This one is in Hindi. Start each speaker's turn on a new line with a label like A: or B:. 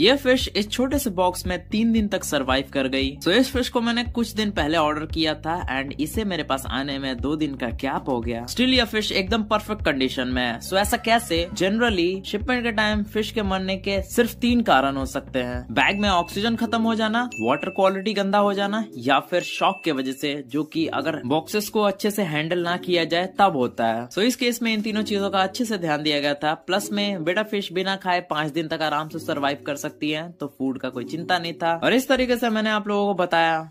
A: ये फिश इस छोटे से बॉक्स में तीन दिन तक सरवाइव कर गई सो so, इस फिश को मैंने कुछ दिन पहले ऑर्डर किया था एंड इसे मेरे पास आने में दो दिन का कैप हो गया स्टिल यह फिश एकदम परफेक्ट कंडीशन में है सो so, ऐसा कैसे जनरली शिपमेंट के टाइम फिश के मरने के सिर्फ तीन कारण हो सकते हैं बैग में ऑक्सीजन खत्म हो जाना वाटर क्वालिटी गंदा हो जाना या फिर शॉक के वजह से जो की अगर बॉक्सेस को अच्छे से हैंडल ना किया जाए तब होता है सो so, इस केस में इन तीनों चीजों का अच्छे से ध्यान दिया गया था प्लस में बेटा फिश बिना खाए पांच दिन तक आराम से सर्वाइव कर सकते सकती है तो फूड का कोई चिंता नहीं था और इस तरीके से मैंने आप लोगों को बताया